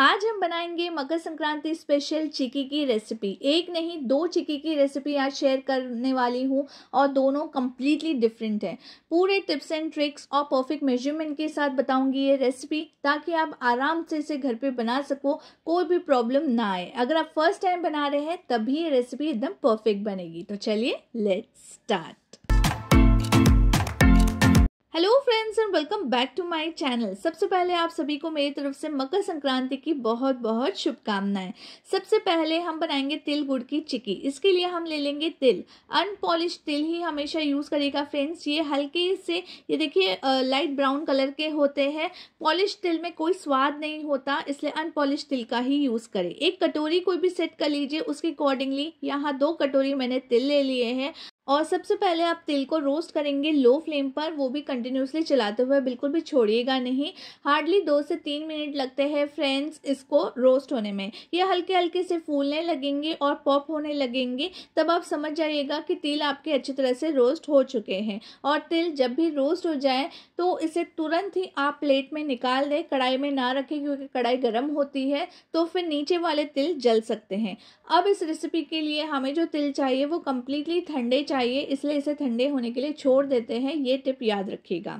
आज हम बनाएंगे मकर संक्रांति स्पेशल चिकी की रेसिपी एक नहीं दो चिकी की रेसिपी आज शेयर करने वाली हूँ और दोनों कम्प्लीटली डिफरेंट हैं पूरे टिप्स एंड ट्रिक्स और परफेक्ट मेजरमेंट के साथ बताऊंगी ये रेसिपी ताकि आप आराम से इसे घर पे बना सको कोई भी प्रॉब्लम ना आए अगर आप फर्स्ट टाइम बना रहे हैं तभी ये रेसिपी एकदम परफेक्ट बनेगी तो चलिए let's start hello friends and welcome back to my channel सबसे पहले आप सभी को मेरी तरफ से मकर संक्रांति की बहुत बहुत शुभकामनाएं सबसे पहले हम बनाएंगे तिल गुड़ की चिक्की इसके लिए हम ले लेंगे तिल अनपॉलिश तिल ही हमेशा यूज़ करेगा फ्रेंड्स ये हल्के से ये देखिए लाइट ब्राउन कलर के होते हैं पॉलिश तिल में कोई स्वाद नहीं होता इसलिए अनपॉलिश तिल का ही यूज़ करें एक कटोरी कोई भी सेट कर लीजिए उसके अकॉर्डिंगली यहाँ दो कटोरी मैंने तिल ले लिए हैं और सबसे पहले आप तिल को रोस्ट करेंगे लो फ्लेम पर वो भी कंटिन्यूसली चलाते हुए बिल्कुल भी छोड़िएगा नहीं हार्डली दो से तीन मिनट लगते हैं फ्रेंड्स इसको रोस्ट होने में ये हल्के हल्के से फूलने लगेंगे और पॉप होने लगेंगे तब आप समझ जाइएगा कि तिल आपके अच्छी तरह से रोस्ट हो चुके हैं और तिल जब भी रोस्ट हो जाए तो इसे तुरंत ही आप प्लेट में निकाल दें कढ़ाई में ना रखें क्योंकि कढ़ाई गर्म होती है तो फिर नीचे वाले तिल जल सकते हैं अब इस रेसिपी के लिए हमें जो तिल चाहिए वो कम्प्लीटली ठंडे चाहिए चाहिए इसलिए इसे ठंडे होने के लिए छोड़ देते हैं ये टिप याद रखिएगा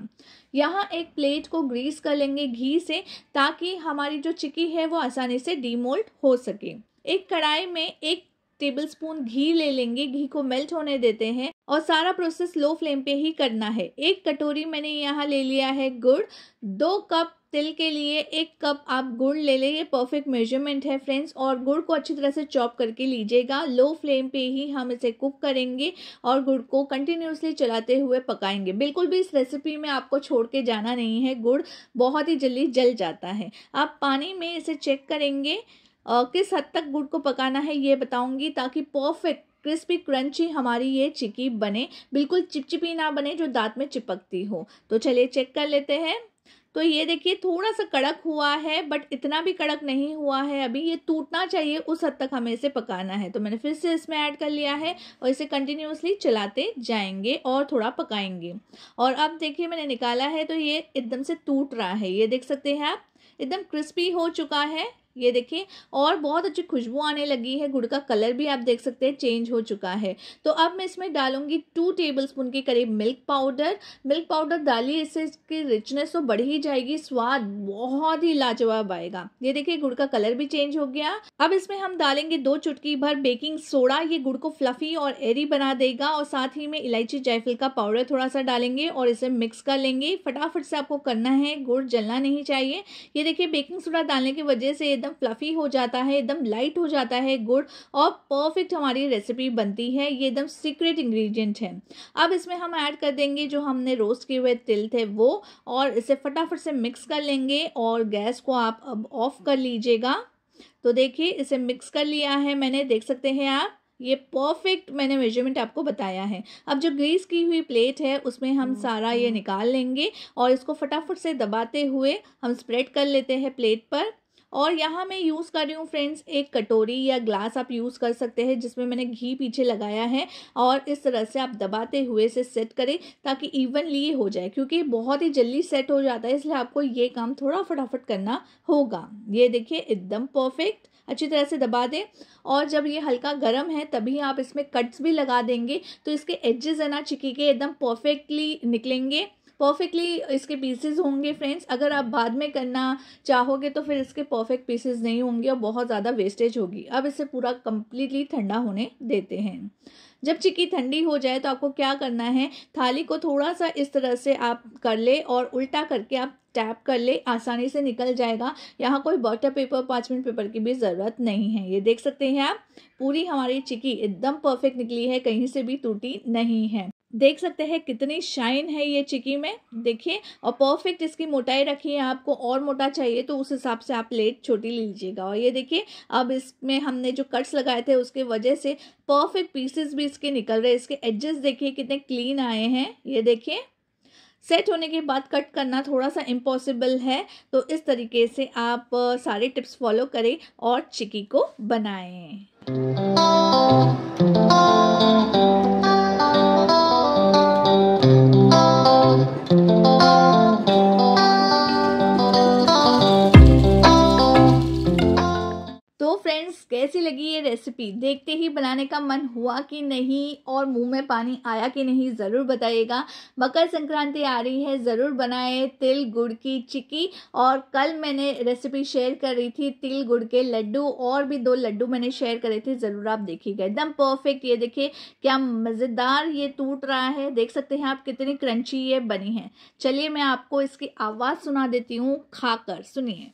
यहाँ एक प्लेट को ग्रीस कर लेंगे घी से ताकि हमारी जो चिकी है वो आसानी से डीमोल्ट हो सके एक कढ़ाई में एक टेबलस्पून घी ले लेंगे घी को मेल्ट होने देते हैं और सारा प्रोसेस लो फ्लेम पे ही करना है एक कटोरी मैंने यहाँ ले लिया है गुड़ दो कप तिल के लिए एक कप आप गुड़ ले लें ये परफेक्ट मेजरमेंट है फ्रेंड्स और गुड़ को अच्छी तरह से चॉप करके लीजिएगा लो फ्लेम पे ही हम इसे कुक करेंगे और गुड़ को कंटिन्यूसली चलाते हुए पकाएंगे बिल्कुल भी इस रेसिपी में आपको छोड़ के जाना नहीं है गुड़ बहुत ही जल्दी जल जाता है आप पानी में इसे चेक करेंगे किस हद तक गुड़ को पकाना है ये बताऊंगी ताकि परफेक्ट क्रिस्पी क्रंची हमारी ये चिकी बने बिल्कुल चिपचिपी ना बने जो दांत में चिपकती हो तो चलिए चेक कर लेते हैं तो ये देखिए थोड़ा सा कड़क हुआ है बट इतना भी कड़क नहीं हुआ है अभी ये टूटना चाहिए उस हद तक हमें इसे पकाना है तो मैंने फिर से इसमें ऐड कर लिया है और इसे कंटिन्यूसली चलाते जाएंगे और थोड़ा पकाएंगे और अब देखिए मैंने निकाला है तो ये एकदम से टूट रहा है ये देख सकते हैं आप एकदम क्रिस्पी हो चुका है ये देखिए और बहुत अच्छी खुशबू आने लगी है गुड़ का कलर भी आप देख सकते हैं चेंज हो चुका है तो अब मैं इसमें डालूंगी टू टेबल स्पून के करीब मिल्क पाउडर मिल्क पाउडर डालिए इससे इसकी रिचनेस तो बढ़ ही जाएगी स्वाद बहुत ही लाजवाब आएगा ये देखिए गुड़ का कलर भी चेंज हो गया अब इसमें हम डालेंगे दो चुटकी भर बेकिंग सोडा ये गुड़ को फ्लफी और एरी बना देगा और साथ ही में इलायची जायफल का पाउडर थोड़ा सा डालेंगे और इसे मिक्स कर लेंगे फटाफट से आपको करना है गुड़ जलना नहीं चाहिए ये देखिए बेकिंग सोडा डालने की वजह से एकदम एकदम फ्लफ़ी हो जाता है एकदम लाइट हो जाता है गुड़ और परफेक्ट हमारी रेसिपी बनती है ये एकदम सीक्रेट इंग्रेडिएंट है अब इसमें हम ऐड कर देंगे जो हमने रोस्ट किए हुए तिल थे वो और इसे फटाफट से मिक्स कर लेंगे और गैस को आप अब ऑफ़ कर लीजिएगा तो देखिए इसे मिक्स कर लिया है मैंने देख सकते हैं आप ये परफेक्ट मैंने मेजरमेंट आपको बताया है अब जो ग्रीस की हुई प्लेट है उसमें हम हम्म, सारा ये हम्म। निकाल लेंगे और इसको फटाफट से दबाते हुए हम स्प्रेड कर लेते हैं प्लेट पर और यहाँ मैं यूज़ कर रही हूँ फ्रेंड्स एक कटोरी या ग्लास आप यूज़ कर सकते हैं जिसमें मैंने घी पीछे लगाया है और इस तरह से आप दबाते हुए इसे सेट करें ताकि इवनली ये हो जाए क्योंकि बहुत ही जल्दी सेट हो जाता है इसलिए आपको ये काम थोड़ा फटाफट करना होगा ये देखिए एकदम परफेक्ट अच्छी तरह से दबा दें और जब ये हल्का गर्म है तभी आप इसमें कट्स भी लगा देंगे तो इसके एजेस है ना चिकी के एकदम परफेक्टली निकलेंगे परफेक्टली इसके पीसेस होंगे फ्रेंड्स अगर आप बाद में करना चाहोगे तो फिर इसके परफेक्ट पीसेस नहीं होंगे और बहुत ज़्यादा वेस्टेज होगी अब इसे पूरा कम्प्लीटली ठंडा होने देते हैं जब चिक्की ठंडी हो जाए तो आपको क्या करना है थाली को थोड़ा सा इस तरह से आप कर ले और उल्टा करके आप टैप कर ले आसानी से निकल जाएगा यहाँ कोई बॉटर पेपर पार्चमेंट पेपर की भी ज़रूरत नहीं है ये देख सकते हैं आप पूरी हमारी चिक्की एकदम परफेक्ट निकली है कहीं से भी टूटी नहीं है देख सकते हैं कितनी शाइन है ये चिकी में देखिए और परफेक्ट इसकी मोटाई रखी है आपको और मोटा चाहिए तो उस हिसाब से आप प्लेट छोटी ले लीजिएगा और ये देखिए अब इसमें हमने जो कट्स लगाए थे उसके वजह से परफेक्ट पीसेस भी इसके निकल रहे इसके एडजस्ट देखिए कितने क्लीन आए हैं ये देखिए सेट होने के बाद कट करना थोड़ा सा इम्पॉसिबल है तो इस तरीके से आप सारे टिप्स फॉलो करें और चिकी को बनाएं तो फ्रेंड्स कैसी लगी ये रेसिपी देखते ही बनाने का मन हुआ कि नहीं और मुंह में पानी आया कि नहीं ज़रूर बताइएगा मकर संक्रांति आ रही है ज़रूर बनाए तिल गुड़ की चिक्की और कल मैंने रेसिपी शेयर कर रही थी तिल गुड़ के लड्डू और भी दो लड्डू मैंने शेयर करे थे ज़रूर आप देखिएगा एकदम परफेक्ट ये देखिए क्या मज़ेदार ये टूट रहा है देख सकते हैं आप कितनी क्रंची ये बनी है चलिए मैं आपको इसकी आवाज़ सुना देती हूँ खाकर सुनिए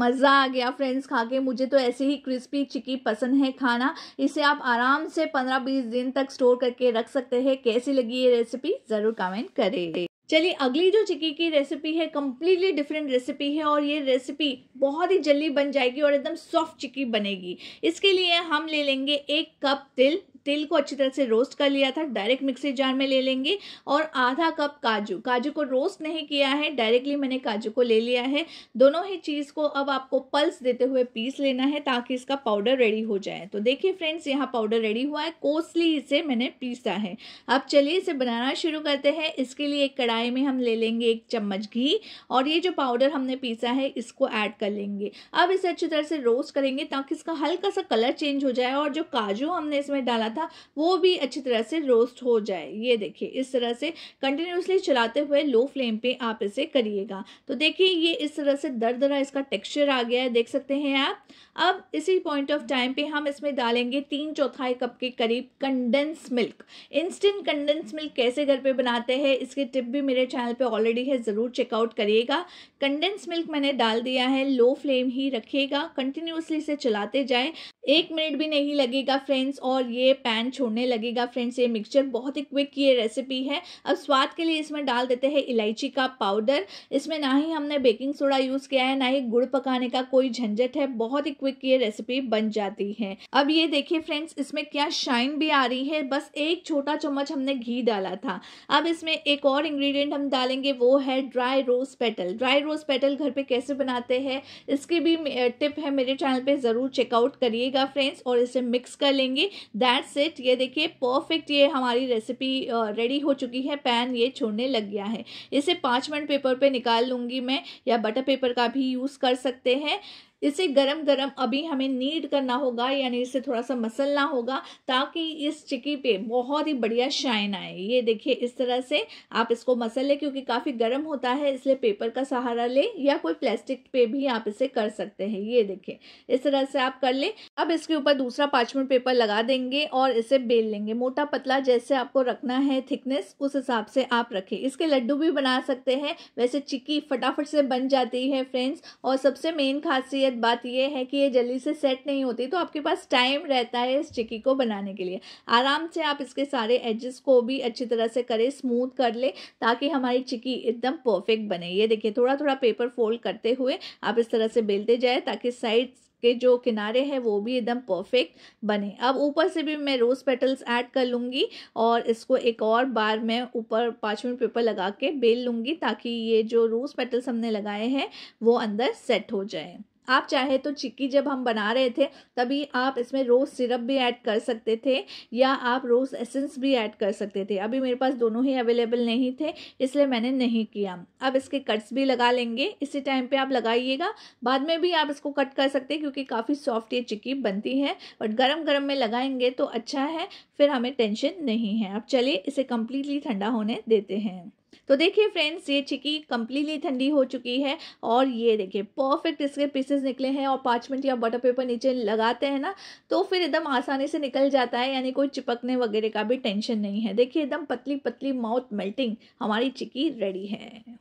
मज़ा आ गया फ्रेंड्स खा के मुझे तो ऐसे ही क्रिस्पी चिकी पसंद है खाना इसे आप आराम से पंद्रह बीस दिन तक स्टोर करके रख सकते हैं कैसी लगी ये रेसिपी ज़रूर कमेंट करें चलिए अगली जो चिकी की रेसिपी है कम्प्लीटली डिफरेंट रेसिपी है और ये रेसिपी बहुत ही जल्दी बन जाएगी और एकदम सॉफ्ट चिकी बनेगी इसके लिए हम ले लेंगे एक कप तिल तिल को अच्छी तरह से रोस्ट कर लिया था डायरेक्ट मिक्सी जार में ले लेंगे और आधा कप काजू काजू को रोस्ट नहीं किया है डायरेक्टली मैंने काजू को ले लिया है दोनों ही चीज़ को अब आपको पल्स देते हुए पीस लेना है ताकि इसका पाउडर रेडी हो जाए तो देखिए फ्रेंड्स यहाँ पाउडर रेडी हुआ है कोसली इसे मैंने पीसा है अब चलिए इसे बनाना शुरू करते हैं इसके लिए एक कढ़ाई में हम ले लेंगे एक चम्मच घी और ये जो पाउडर हमने पीसा है इसको ऐड कर लेंगे अब इसे अच्छी तरह से रोस्ट करेंगे ताकि इसका हल्का सा कलर चेंज हो जाए और जो काजू हमने इसमें डाला था था वो भी अच्छी तरह से रोस्ट हो जाए ये देखिए इस तरह से कंटिन्यूसली चलाते हुए लो फ्लेम पे आप इसे करिएगा तो देखिए ये इस तरह से दर दरा इसका टेक्सचर आ गया है देख सकते हैं आप अब इसी पॉइंट ऑफ टाइम पे हम इसमें डालेंगे तीन चौथाई कप के करीब condense milk instant condense milk कैसे घर पे बनाते हैं इसकी टिप भी मेरे चैनल पे ऑलरेडी है ज़रूर चेकआउट करिएगा कंडेंस मिल्क मैंने डाल दिया है लो फ्लेम ही रखिएगा कंटिन्यूसली इसे चलाते जाएं एक मिनट भी नहीं लगेगा फ्रेंड्स और ये पैन छोड़ने लगेगा फ्रेंड्स ये मिक्सचर बहुत ही क्विक ये रेसिपी है अब स्वाद के लिए इसमें डाल देते हैं इलायची का पाउडर इसमें ना ही हमने बेकिंग सोडा यूज़ किया है ना ही गुड़ पकाने का कोई झंझट है बहुत ही क्विक ये रेसिपी बन जाती है अब ये देखिए फ्रेंड्स इसमें क्या शाइन भी आ रही है बस एक छोटा चम्मच हमने घी डाला था अब इसमें एक और इंग्रेडिएंट हम डालेंगे वो है dry rose petal dry rose petal घर पे कैसे बनाते हैं इसकी भी टिप है मेरे चैनल पे ज़रूर चेकआउट करिएगा फ्रेंड्स और इसे मिक्स कर लेंगे दैट्स दैट्स इट ये देखिए परफेक्ट ये हमारी रेसिपी रेडी हो चुकी है पैन ये छोड़ने लग गया है इसे पाँच मिनट पेपर पे निकाल लूँगी मैं या बटर पेपर का भी यूज़ कर सकते हैं इसे गरम गरम अभी हमें नीड करना होगा यानी इसे थोड़ा सा मसलना होगा ताकि इस चिकी पे बहुत ही बढ़िया शाइन आए ये देखिए इस तरह से आप इसको मसल लें क्योंकि काफ़ी गर्म होता है इसलिए पेपर का सहारा लें या कोई प्लास्टिक पे भी आप इसे कर सकते हैं ये देखिए इस तरह से आप कर लें अब इसके ऊपर दूसरा मिनट पेपर लगा देंगे और इसे बेल लेंगे मोटा पतला जैसे आपको रखना है थिकनेस उस हिसाब से आप रखें इसके लड्डू भी बना सकते हैं वैसे चिक्की फटाफट से बन जाती है फ्रेंड्स और सबसे मेन खासियत खासियत बात यह है कि ये जल्दी से सेट नहीं होती तो आपके पास टाइम रहता है इस चिक्की को बनाने के लिए आराम से आप इसके सारे एजेस को भी अच्छी तरह से करें स्मूथ कर ले ताकि हमारी चिक्की एकदम परफेक्ट बने ये देखिए थोड़ा थोड़ा पेपर फोल्ड करते हुए आप इस तरह से बेलते जाए ताकि साइड के जो किनारे हैं वो भी एकदम परफेक्ट बने अब ऊपर से भी मैं रोज़ पेटल्स ऐड कर लूँगी और इसको एक और बार मैं ऊपर पाँच मिनट पेपर लगा के बेल लूँगी ताकि ये जो रोज़ पेटल्स हमने लगाए हैं वो अंदर सेट हो जाए आप चाहे तो चिक्की जब हम बना रहे थे तभी आप इसमें रोज़ सिरप भी ऐड कर सकते थे या आप रोज़ एसेंस भी ऐड कर सकते थे अभी मेरे पास दोनों ही अवेलेबल नहीं थे इसलिए मैंने नहीं किया अब इसके कट्स भी लगा लेंगे इसी टाइम पे आप लगाइएगा बाद में भी आप इसको कट कर सकते हैं क्योंकि काफ़ी सॉफ्ट ये चिक्की बनती है बट गर्म गर्म में लगाएंगे तो अच्छा है फिर हमें टेंशन नहीं है अब चलिए इसे कम्प्लीटली ठंडा होने देते हैं तो देखिए फ्रेंड्स ये चिकी कम्प्लीटली ठंडी हो चुकी है और ये देखिए परफेक्ट इसके पीसेस निकले हैं और पाँच मिनट या बटर पेपर नीचे लगाते हैं ना तो फिर एकदम आसानी से निकल जाता है यानी कोई चिपकने वगैरह का भी टेंशन नहीं है देखिए एकदम पतली पतली माउथ मेल्टिंग हमारी चिकी रेडी है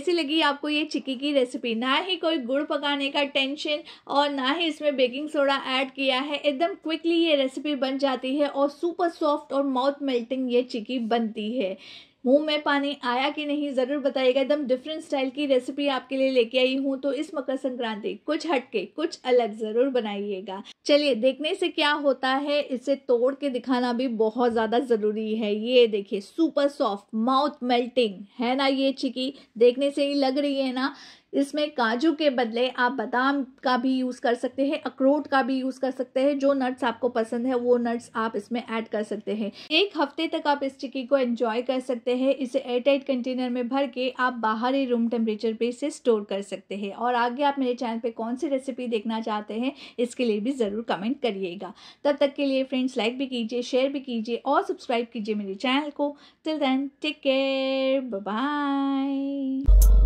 कैसी लगी आपको ये चिक्की की रेसिपी ना ही कोई गुड़ पकाने का टेंशन और ना ही इसमें बेकिंग सोडा ऐड किया है एकदम क्विकली ये रेसिपी बन जाती है और सुपर सॉफ्ट और माउथ मेल्टिंग ये चिक्की बनती है मुंह में पानी आया कि नहीं ज़रूर बताइएगा एकदम डिफरेंट स्टाइल की रेसिपी आपके लिए लेके आई हूँ तो इस मकर संक्रांति कुछ हटके कुछ अलग ज़रूर बनाइएगा चलिए देखने से क्या होता है इसे तोड़ के दिखाना भी बहुत ज़्यादा ज़रूरी है ये देखिए सुपर सॉफ्ट माउथ मेल्टिंग है ना ये चिकी देखने से ही लग रही है ना इसमें काजू के बदले आप बादाम का भी यूज़ कर सकते हैं अखरोट का भी यूज़ कर सकते हैं जो नट्स आपको पसंद है वो नट्स आप इसमें ऐड कर सकते हैं एक हफ्ते तक आप इस चिक्की को एंजॉय कर सकते हैं इसे एयरटाइट कंटेनर में भर के आप बाहर ही रूम टेम्परेचर पे इसे स्टोर कर सकते हैं और आगे आप मेरे चैनल पर कौन सी रेसिपी देखना चाहते हैं इसके लिए भी ज़रूर कमेंट करिएगा तब तक के लिए फ्रेंड्स लाइक भी कीजिए शेयर भी कीजिए और सब्सक्राइब कीजिए मेरे चैनल को till then take care bye